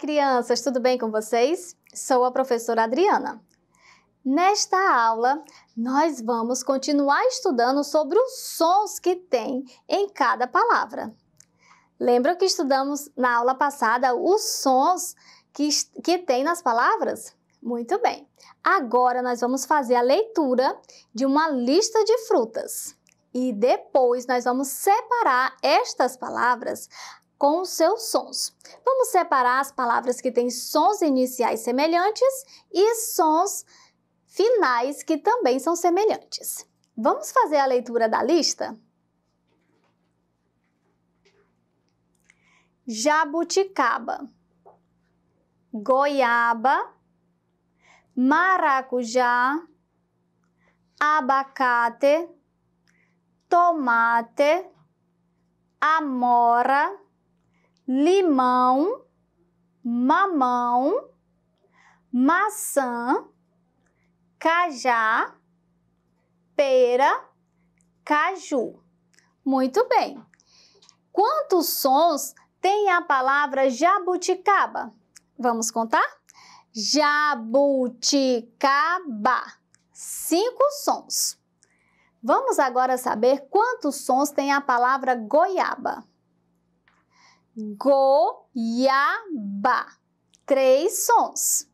crianças, tudo bem com vocês? Sou a professora Adriana. Nesta aula, nós vamos continuar estudando sobre os sons que tem em cada palavra. Lembra que estudamos na aula passada os sons que, que tem nas palavras? Muito bem. Agora nós vamos fazer a leitura de uma lista de frutas. E depois nós vamos separar estas palavras com os seus sons. Vamos separar as palavras que têm sons iniciais semelhantes e sons finais que também são semelhantes. Vamos fazer a leitura da lista? Jabuticaba, goiaba, maracujá, abacate, tomate, amora, limão, mamão, maçã, cajá, pera, caju. Muito bem. Quantos sons tem a palavra jabuticaba? Vamos contar? Jabuticaba. Cinco sons. Vamos agora saber quantos sons tem a palavra goiaba goiaba. Três sons.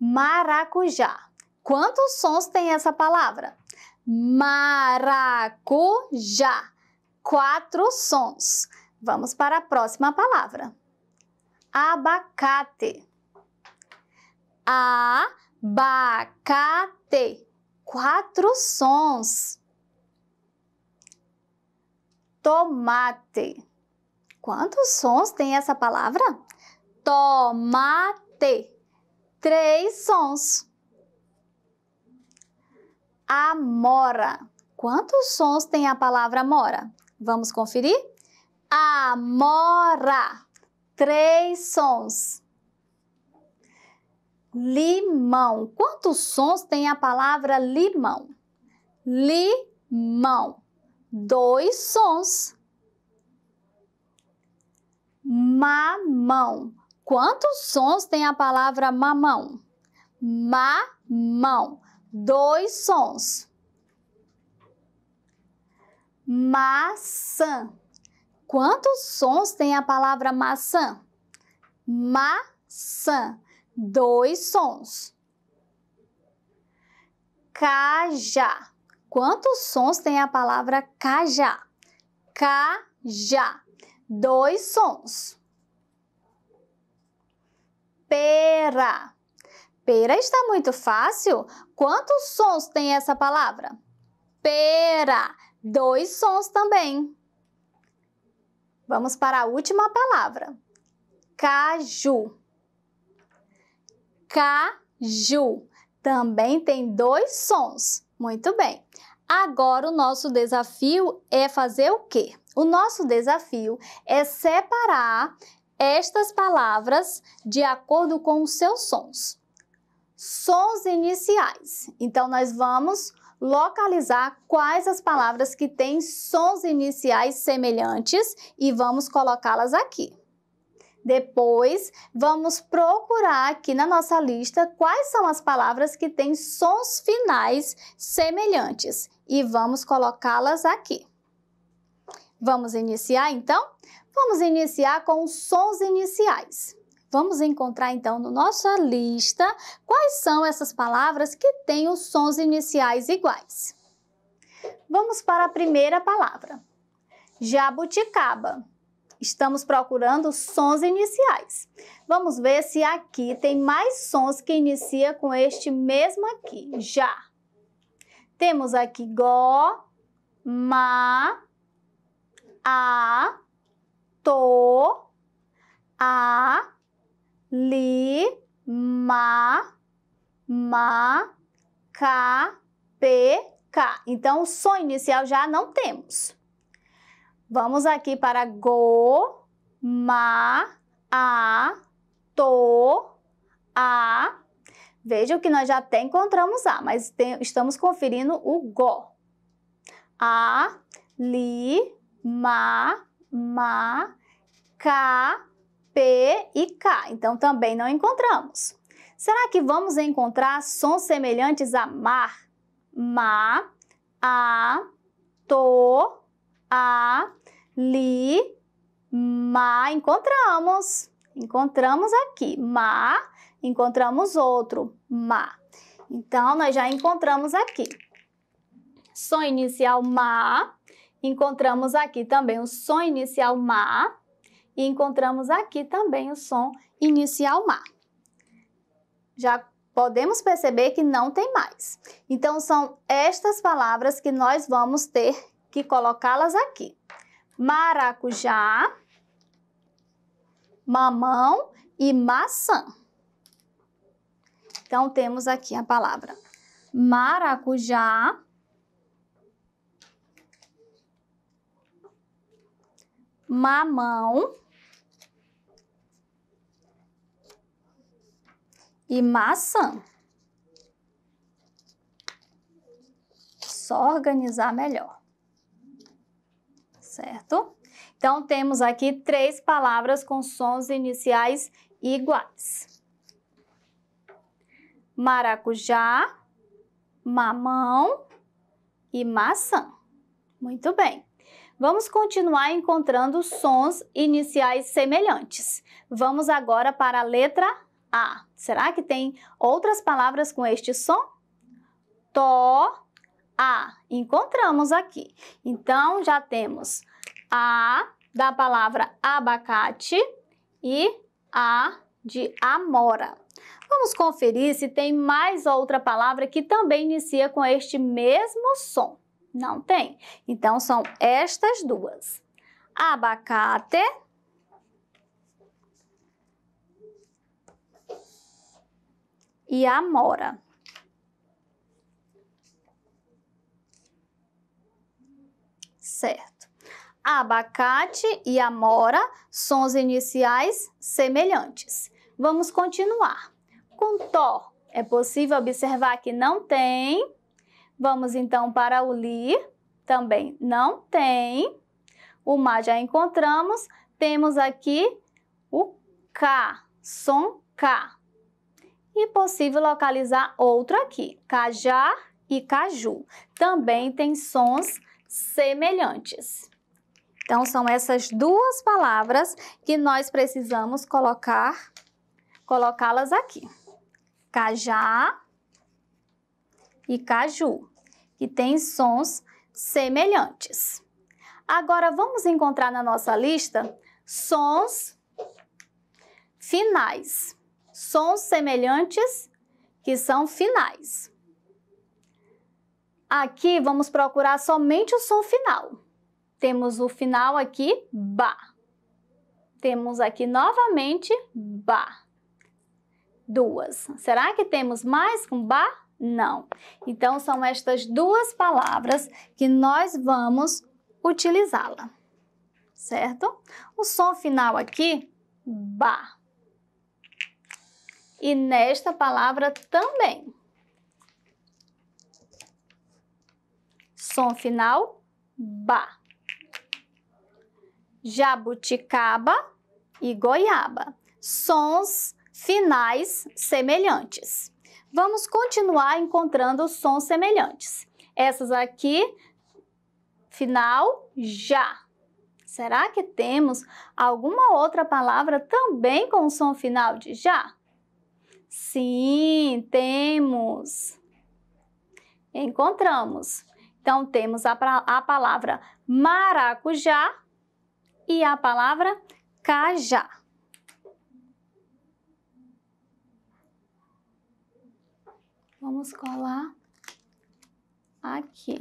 Maracujá. Quantos sons tem essa palavra? Maracujá. Quatro sons. Vamos para a próxima palavra. Abacate. Abacate. Quatro sons. Tomate Quantos sons tem essa palavra? Tomate. Três sons. Amora. Quantos sons tem a palavra mora? Vamos conferir? Amora. Três sons. Limão. Quantos sons tem a palavra limão? Limão. Dois sons mamão. Quantos sons tem a palavra mamão? Mamão. Dois sons. Maçã. Quantos sons tem a palavra maçã? Maçã. Dois sons. Cajá. Quantos sons tem a palavra cajá? Cajá. Dois sons pera. Pera está muito fácil. Quantos sons tem essa palavra? Pera. Dois sons também. Vamos para a última palavra. Caju. Caju. Também tem dois sons. Muito bem. Agora o nosso desafio é fazer o quê? O nosso desafio é separar estas palavras de acordo com os seus sons. Sons iniciais. Então, nós vamos localizar quais as palavras que têm sons iniciais semelhantes e vamos colocá-las aqui. Depois, vamos procurar aqui na nossa lista quais são as palavras que têm sons finais semelhantes e vamos colocá-las aqui. Vamos iniciar então? vamos iniciar com os sons iniciais. Vamos encontrar então na no nossa lista quais são essas palavras que têm os sons iniciais iguais. Vamos para a primeira palavra. Jabuticaba. Estamos procurando sons iniciais. Vamos ver se aqui tem mais sons que inicia com este mesmo aqui, já. Temos aqui gó, ma, a, to a li ma ma ca p k. Então o som inicial já não temos. Vamos aqui para go ma a to a Veja que nós já até encontramos A, mas tem, estamos conferindo o GO. A, li, ma, ma, k, p e k. Então também não encontramos. Será que vamos encontrar sons semelhantes a mar? Ma, a, to, a, li, ma. Encontramos. Encontramos aqui. Ma, encontramos outro. Ma. Então, nós já encontramos aqui. Som inicial ma, Encontramos aqui também o som inicial Ma e encontramos aqui também o som inicial Ma. Já podemos perceber que não tem mais. Então, são estas palavras que nós vamos ter que colocá-las aqui. Maracujá, mamão e maçã. Então, temos aqui a palavra maracujá, mamão e maçã. Só organizar melhor. Certo? Então, temos aqui três palavras com sons iniciais iguais. Maracujá, mamão e maçã. Muito bem. Vamos continuar encontrando sons iniciais semelhantes. Vamos agora para a letra A. Será que tem outras palavras com este som? Tó, A. Encontramos aqui. Então, já temos A da palavra abacate e A de amora. Vamos conferir se tem mais outra palavra que também inicia com este mesmo som. Não tem. Então, são estas duas. Abacate. E amora. Certo. Abacate e amora, sons iniciais semelhantes. Vamos continuar. Com Tó, é possível observar que não tem Vamos então para o li, também não tem. O ma já encontramos. Temos aqui o k, som k. E possível localizar outro aqui, cajá e caju. Também tem sons semelhantes. Então, são essas duas palavras que nós precisamos colocar, colocá-las aqui. Cajá e caju que têm sons semelhantes. Agora vamos encontrar na nossa lista sons finais. Sons semelhantes que são finais. Aqui vamos procurar somente o som final. Temos o final aqui, ba. Temos aqui novamente, ba. Duas. Será que temos mais com ba? Não. Então, são estas duas palavras que nós vamos utilizá-la, certo? O som final aqui, ba. E nesta palavra também. Som final, ba. Jabuticaba e goiaba. Sons finais semelhantes vamos continuar encontrando sons semelhantes. Essas aqui, final, já. Será que temos alguma outra palavra também com o som final de já? Sim, temos. Encontramos. Então, temos a, a palavra maracujá e a palavra cajá. Vamos colar aqui.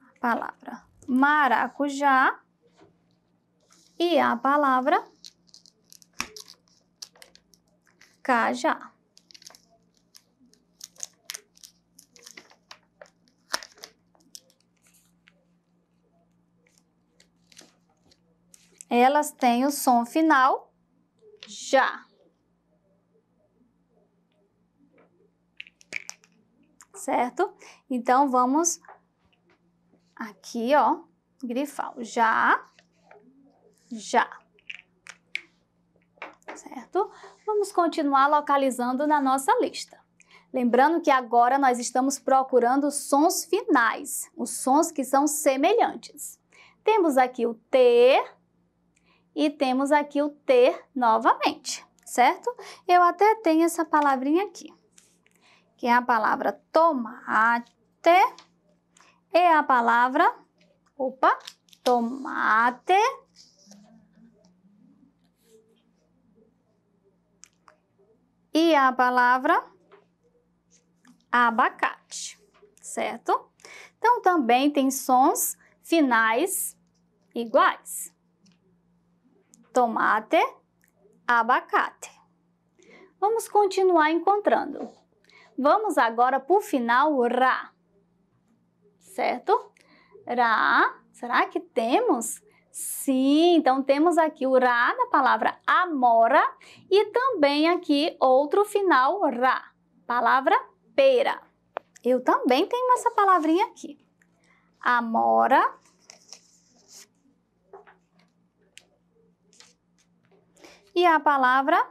A palavra maracujá e a palavra cajá. elas têm o som final já. Certo? Então, vamos aqui, ó, grifar o já, já. Certo? Vamos continuar localizando na nossa lista. Lembrando que agora nós estamos procurando sons finais, os sons que são semelhantes. Temos aqui o T, e temos aqui o ter novamente, certo? Eu até tenho essa palavrinha aqui, que é a palavra tomate e a palavra, opa, tomate e a palavra abacate, certo? Então, também tem sons finais iguais tomate, abacate. Vamos continuar encontrando. Vamos agora para o final ra, certo? Ra, será que temos? Sim, então temos aqui o ra da palavra amora e também aqui outro final ra, palavra pera. Eu também tenho essa palavrinha aqui. Amora, e a palavra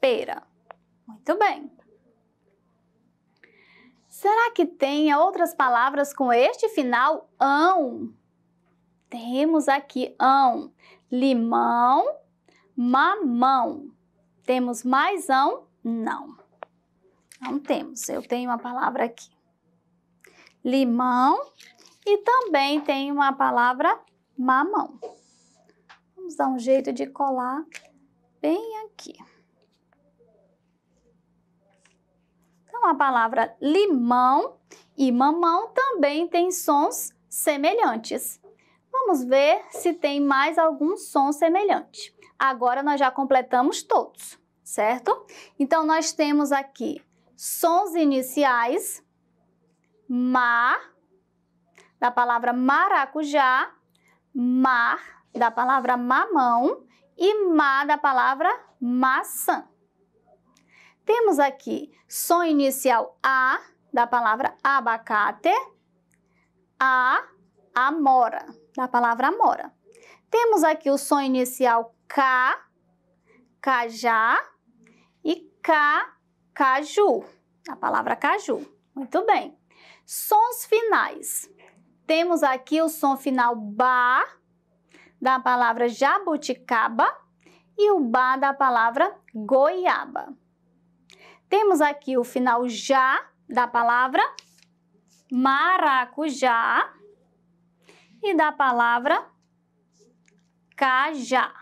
pera. Muito bem. Será que tem outras palavras com este final ão? Temos aqui ão, limão, mamão. Temos mais ão? Não. Não temos. Eu tenho uma palavra aqui. Limão e também tem uma palavra mamão. Vamos dar um jeito de colar bem aqui. Então, a palavra limão e mamão também tem sons semelhantes. Vamos ver se tem mais algum som semelhante. Agora nós já completamos todos, certo? Então, nós temos aqui sons iniciais, mar, da palavra maracujá, mar, da palavra mamão, e ma da palavra maçã. Temos aqui som inicial a da palavra abacate, a amora da palavra amora. Temos aqui o som inicial ca, cajá e k caju, da palavra caju. Muito bem. Sons finais. Temos aqui o som final ba, da palavra jabuticaba e o ba da palavra goiaba. Temos aqui o final já da palavra maracujá e da palavra cajá.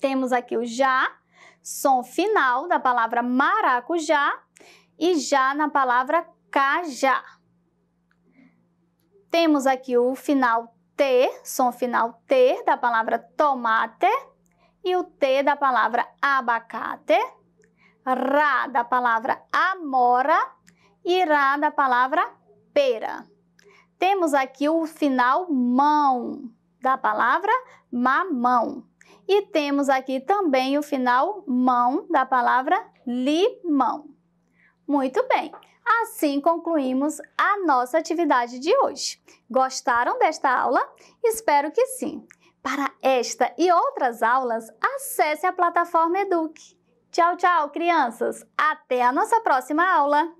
Temos aqui o já, som final da palavra maracujá e já na palavra cajá. Temos aqui o final T, som final T da palavra tomate e o T da palavra abacate, Ra da palavra amora e Ra da palavra pera. Temos aqui o final mão da palavra mamão. E temos aqui também o final mão da palavra limão. Muito bem. Assim concluímos a nossa atividade de hoje. Gostaram desta aula? Espero que sim. Para esta e outras aulas, acesse a plataforma Eduque. Tchau, tchau, crianças! Até a nossa próxima aula!